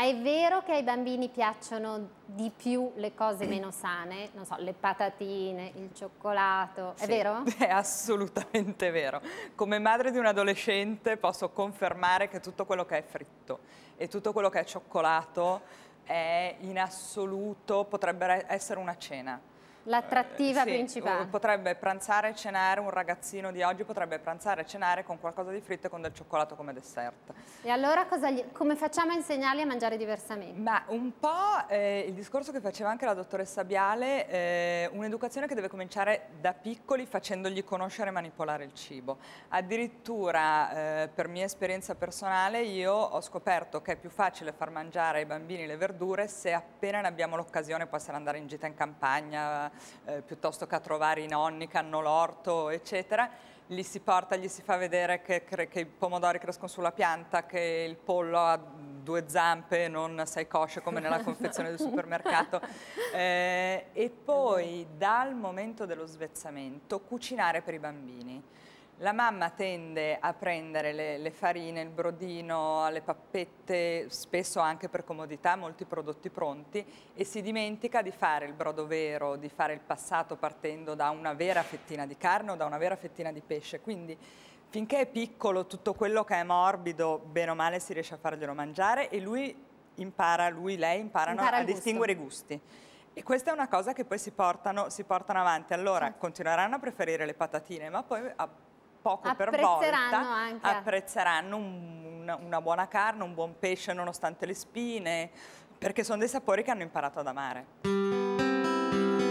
Ma è vero che ai bambini piacciono di più le cose meno sane? Non so, le patatine, il cioccolato, è sì, vero? È assolutamente vero. Come madre di un adolescente posso confermare che tutto quello che è fritto e tutto quello che è cioccolato è in assoluto, potrebbe essere una cena L'attrattiva sì, principale. Potrebbe pranzare e cenare, un ragazzino di oggi potrebbe pranzare e cenare con qualcosa di fritto e con del cioccolato come dessert. E allora gli, come facciamo a insegnargli a mangiare diversamente? Ma un po' eh, il discorso che faceva anche la dottoressa Biale, eh, un'educazione che deve cominciare da piccoli facendogli conoscere e manipolare il cibo. Addirittura eh, per mia esperienza personale io ho scoperto che è più facile far mangiare ai bambini le verdure se appena ne abbiamo l'occasione può essere andare in gita in campagna, eh, piuttosto che a trovare i nonni che hanno l'orto, eccetera. Li si porta, gli si fa vedere che, che i pomodori crescono sulla pianta, che il pollo ha due zampe, non sei cosce come nella confezione del supermercato. Eh, e poi dal momento dello svezzamento cucinare per i bambini. La mamma tende a prendere le, le, farine, il brodino, le pappette, spesso anche per comodità, molti prodotti pronti e si dimentica di fare il brodo vero, di fare il passato partendo da una vera fettina di carne o da una vera fettina di pesce. Quindi finché è piccolo tutto quello che è morbido, bene o male si riesce a farglielo mangiare e lui impara, lui, lei imparano impara a distinguere i gusti. E questa è una cosa che poi si portano, si portano avanti. Allora, sì. continueranno a preferire le patatine, ma poi a poco per volta, anche. apprezzeranno un, una, una buona carne, un buon pesce nonostante le spine, perché sono dei sapori che hanno imparato ad amare.